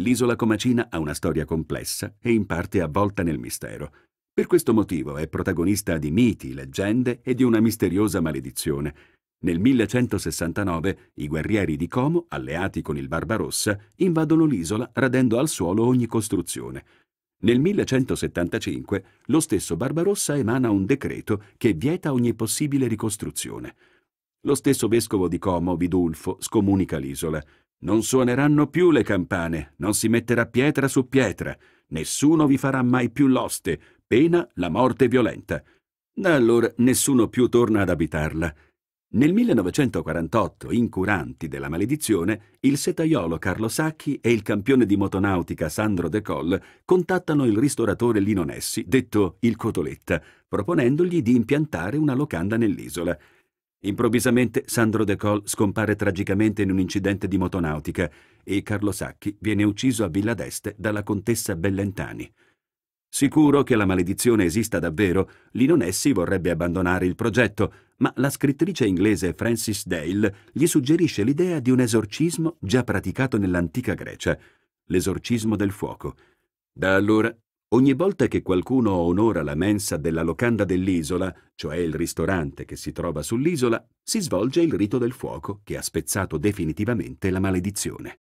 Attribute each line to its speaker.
Speaker 1: L'isola Comacina ha una storia complessa e in parte avvolta nel mistero. Per questo motivo è protagonista di miti, leggende e di una misteriosa maledizione. Nel 1169 i guerrieri di Como, alleati con il Barbarossa, invadono l'isola radendo al suolo ogni costruzione. Nel 1175 lo stesso Barbarossa emana un decreto che vieta ogni possibile ricostruzione. Lo stesso vescovo di Como, Vidulfo, scomunica l'isola. Non suoneranno più le campane, non si metterà pietra su pietra, nessuno vi farà mai più l'oste, pena la morte violenta. Da allora nessuno più torna ad abitarla. Nel 1948, incuranti della maledizione, il setaiolo Carlo Sacchi e il campione di motonautica Sandro De Col contattano il ristoratore Lino Nessi, detto il Cotoletta, proponendogli di impiantare una locanda nell'isola. Improvvisamente Sandro De Col scompare tragicamente in un incidente di motonautica e Carlo Sacchi viene ucciso a Villa d'Este dalla contessa Bellentani. Sicuro che la maledizione esista davvero, Linonessi vorrebbe abbandonare il progetto, ma la scrittrice inglese Frances Dale gli suggerisce l'idea di un esorcismo già praticato nell'antica Grecia, l'esorcismo del fuoco. Da allora Ogni volta che qualcuno onora la mensa della locanda dell'isola, cioè il ristorante che si trova sull'isola, si svolge il rito del fuoco che ha spezzato definitivamente la maledizione.